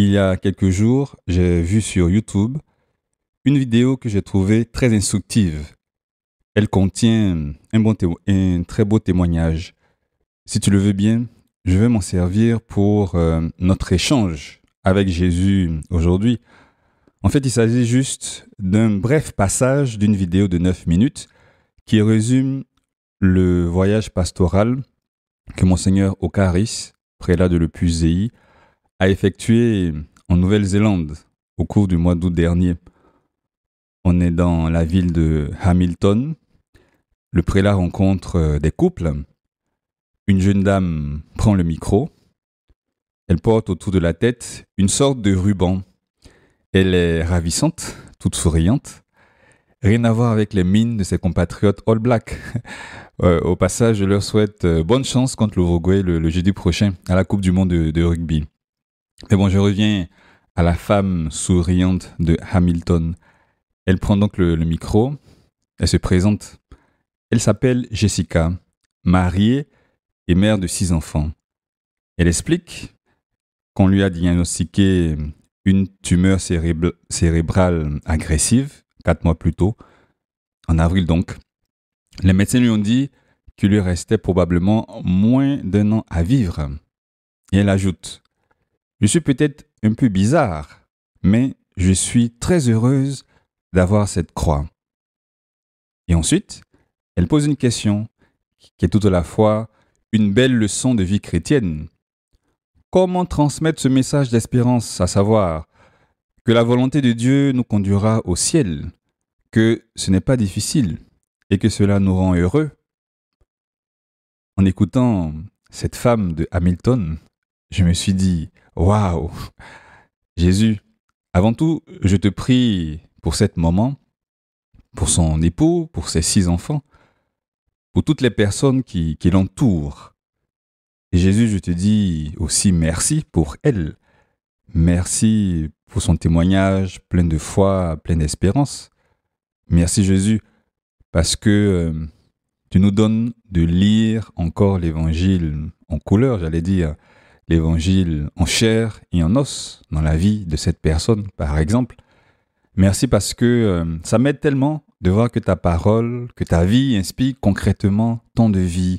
Il y a quelques jours, j'ai vu sur YouTube une vidéo que j'ai trouvée très instructive. Elle contient un, très beau témoignage. Si tu le veux bien, je vais m'en servir pour euh, notre échange avec Jésus aujourd'hui. En fait, il s'agit juste d'un bref passage d'une vidéo de 9 minutes qui résume le voyage pastoral que monseigneur Ocaris, prélat de Dei, a effectué en Nouvelle-Zélande au cours du mois d'août dernier. On est dans la ville de Hamilton. Le prélat rencontre euh, des couples. Une jeune dame prend le micro. Elle porte autour de la tête une sorte de ruban. Elle est ravissante, toute souriante. Rien à voir avec les mines de ses compatriotes All Black. Euh, au passage, je leur souhaite euh, bonne chance contre l'Uruguay le, le, jeudi prochain à la Coupe du Monde de rugby. Mais bon, je reviens à la femme souriante de Hamilton. Elle prend donc le, micro, elle se présente. Elle s'appelle Jessica, mariée et mère de six enfants. Elle explique qu'on lui a diagnostiqué une tumeur cérébrale agressive quatre mois plus tôt, en avril donc. Les médecins lui ont dit qu'il lui restait probablement moins d'un an à vivre. Et elle ajoute je suis peut-être un peu bizarre, mais je suis très heureuse d'avoir cette croix. Et ensuite, elle pose une question qui est tout à la fois une belle leçon de vie chrétienne. Comment transmettre ce message d'espérance, à savoir que la volonté de Dieu nous conduira au ciel, que ce n'est pas difficile et que cela nous rend heureux En écoutant cette femme de Hamilton, je me suis dit, Waouh Jésus, avant tout, je te prie pour cette maman, pour son époux, pour ses six enfants, pour toutes les personnes qui, l'entourent. Jésus, je te dis aussi merci pour elle. Merci pour son témoignage plein de foi, plein d'espérance. Merci Jésus, parce que euh, tu nous donnes de lire encore l'évangile en couleur, j'allais dire l'évangile en chair et en os dans la vie de cette personne, par exemple. Merci parce que euh, ça m'aide tellement de voir que ta parole, que ta vie inspire concrètement tant de vie.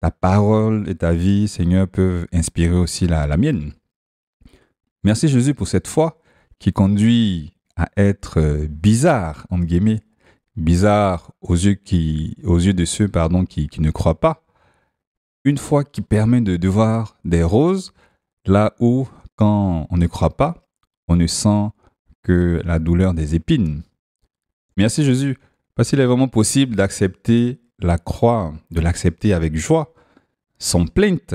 Ta parole et ta vie, Seigneur, peuvent inspirer aussi la, mienne. Merci Jésus pour cette foi qui conduit à être euh, bizarre, en guillemets, bizarre aux yeux, qui, aux yeux de ceux pardon, qui ne croient pas, une foi qui permet de, devoir des roses là où, quand on ne croit pas, on ne sent que la douleur des épines. Merci Jésus, parce qu'il est vraiment possible d'accepter la croix, de l'accepter avec joie, sans plainte,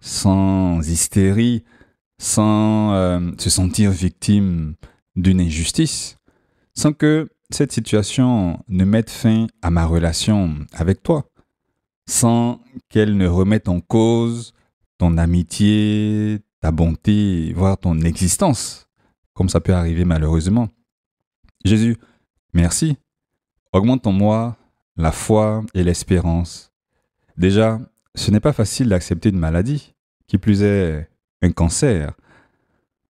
sans hystérie, sans euh, se sentir victime d'une injustice, sans que cette situation ne mette fin à ma relation avec toi sans qu'elle ne remette en cause ton amitié, ta bonté, voire ton existence, comme ça peut arriver malheureusement. Jésus, merci. Augmente en moi la foi et l'espérance. Déjà, ce n'est pas facile d'accepter une maladie, qui plus est un cancer.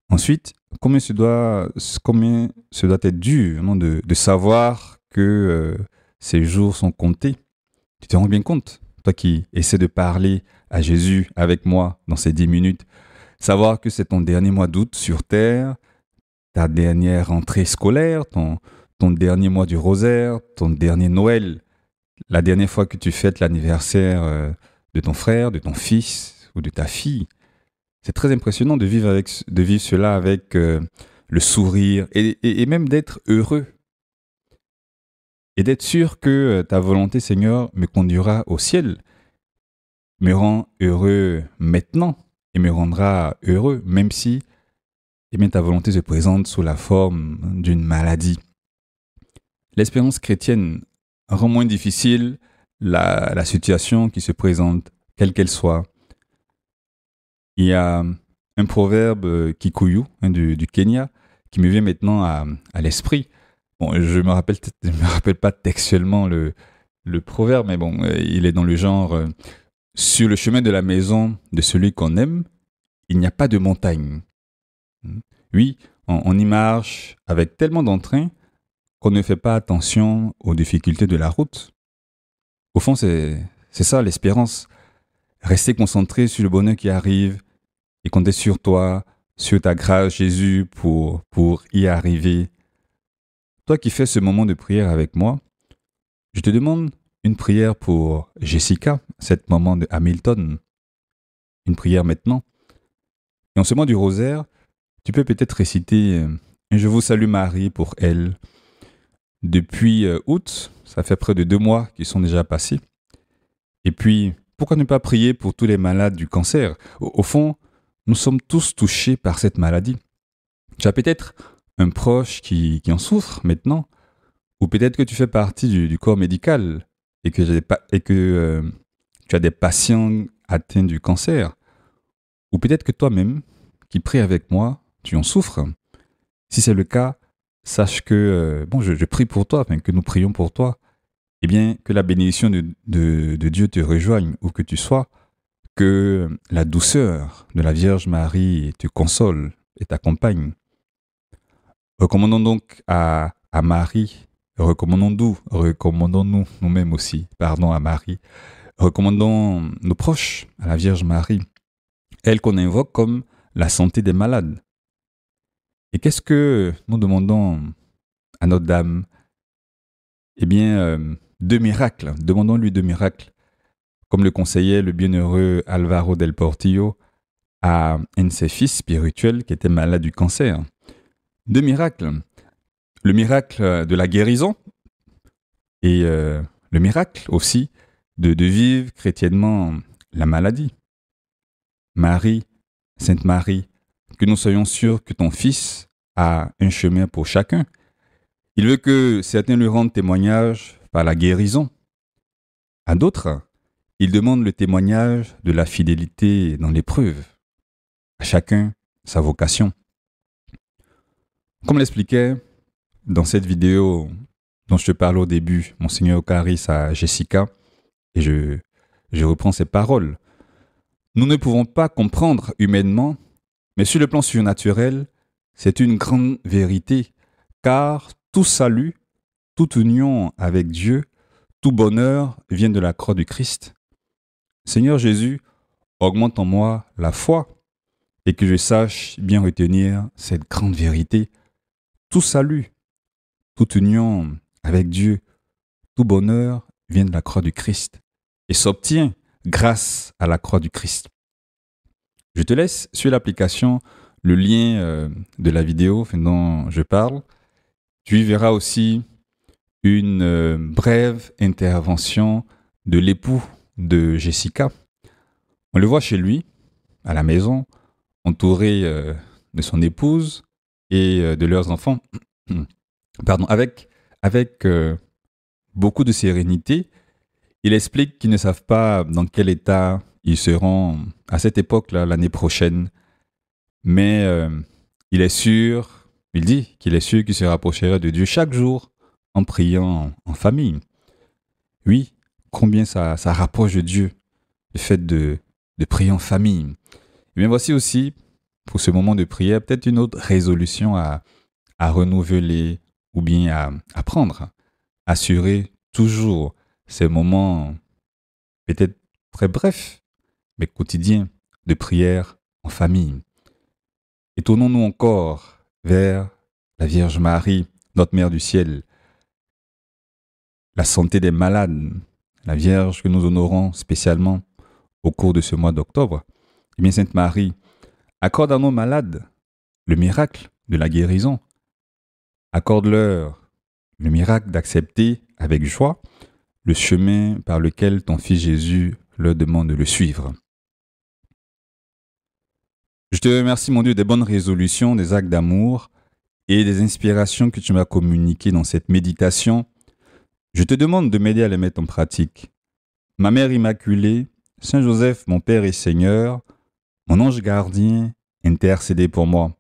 Ensuite, combien se doit, combien ce doit être dû non, de, savoir que euh, ces jours sont comptés. Tu te rends bien compte toi qui essaies de parler à Jésus avec moi dans ces dix minutes, savoir que c'est ton dernier mois d'août sur Terre, ta dernière entrée scolaire, ton, ton dernier mois du rosaire, ton dernier Noël, la dernière fois que tu fêtes l'anniversaire euh, de ton frère, de ton fils ou de ta fille. C'est très impressionnant de vivre, avec, de vivre cela avec euh, le sourire et même d'être heureux et d'être sûr que euh, ta volonté, Seigneur, me conduira au ciel, me rend heureux maintenant et me rendra heureux, même si eh ta volonté se présente sous la forme d'une maladie. L'espérance chrétienne rend moins difficile la, situation qui se présente, quelle qu'elle soit. Il y a un proverbe euh, Kikuyu hein, du, Kenya qui me vient maintenant à l'esprit je me rappelle, me rappelle pas textuellement le, proverbe, mais bon, euh, il est dans le genre euh, sur le chemin de la maison de celui qu'on aime, il n'y a pas de montagne. Hmm. Oui, on, y marche avec tellement d'entrain qu'on ne fait pas attention aux difficultés de la route. Au fond, c'est ça l'espérance. Rester concentré sur le bonheur qui arrive et compter sur toi, sur ta grâce, Jésus, pour, pour y arriver. Toi qui fais ce moment de prière avec moi, je te demande une prière pour Jessica, cette maman de Hamilton. Une prière maintenant. Et en ce moment du rosaire, tu peux peut-être réciter euh, Je vous salue Marie pour elle. Depuis euh, août, ça fait près de deux mois qui sont déjà passés. Et puis, pourquoi ne pas prier pour tous les malades du cancer au, au fond, nous sommes tous touchés par cette maladie. Tu as peut-être un proche qui, en souffre maintenant, ou peut-être que tu fais partie du, corps médical et que, euh, tu as des patients atteints du cancer, ou peut-être que toi-même, qui prie avec moi, tu en souffres. Si c'est le cas, sache que, euh, bon, je, prie pour toi, que nous prions pour toi, et bien, que la bénédiction de, de, Dieu te rejoigne où que tu sois, que la douceur de la Vierge Marie te console et t'accompagne, Recommandons donc à, Marie, recommandons-nous, recommandons-nous nous-mêmes aussi, pardon, à Marie, recommandons nos proches à la Vierge Marie, elle qu'on invoque comme la santé des malades. Et qu'est-ce que nous demandons à notre Dame Eh bien, euh, deux miracles. Demandons-lui deux miracles, comme le conseillait le bienheureux Alvaro del Portillo à un de ses fils spirituels qui était malade du cancer deux miracles. Le miracle de la guérison et euh, le miracle aussi de, de, vivre chrétiennement la maladie. Marie, Sainte Marie, que nous soyons sûrs que ton Fils a un chemin pour chacun. Il veut que certains lui rendent témoignage par la guérison. À d'autres, il demande le témoignage de la fidélité dans l'épreuve. À chacun sa vocation. Comme l'expliquait dans cette vidéo dont je te parle au début, Monseigneur Ocaris à Jessica, et je, reprends ses paroles, nous ne pouvons pas comprendre humainement, mais sur le plan surnaturel, c'est une grande vérité, car tout salut, toute union avec Dieu, tout bonheur vient de la croix du Christ. Seigneur Jésus, augmente en moi la foi et que je sache bien retenir cette grande vérité tout salut, toute union avec Dieu, tout bonheur vient de la croix du Christ et s'obtient grâce à la croix du Christ. Je te laisse sur l'application le lien euh, de la vidéo dont je parle. Tu y verras aussi une euh, brève intervention de l'époux de Jessica. On le voit chez lui, à la maison, entouré euh, de son épouse, et euh, de leurs enfants, pardon, avec, avec euh, beaucoup de sérénité, il explique qu'ils ne savent pas dans quel état ils seront à cette époque-là, l'année prochaine, mais euh, il est sûr, il dit qu'il est sûr qu'il se rapprochera de Dieu chaque jour en priant en famille. Oui, combien ça, ça rapproche de Dieu, le fait de, de prier en famille. Mais voici aussi pour ce moment de prière, peut-être une autre résolution à, à renouveler ou bien à, à prendre. Assurer toujours ces moments peut-être très brefs, mais quotidiens, de prière en famille. Et tournons-nous encore vers la Vierge Marie, notre Mère du Ciel, la santé des malades, la Vierge que nous honorons spécialement au cours de ce mois d'octobre. Et eh bien, Sainte Marie, Accorde à nos malades le miracle de la guérison. Accorde-leur le miracle d'accepter avec joie le chemin par lequel ton Fils Jésus leur demande de le suivre. Je te remercie, mon Dieu, des bonnes résolutions, des actes d'amour et des inspirations que tu m'as communiquées dans cette méditation. Je te demande de m'aider à les mettre en pratique. Ma Mère Immaculée, Saint Joseph, mon Père et Seigneur, mon ange gardien, intercédé pour moi.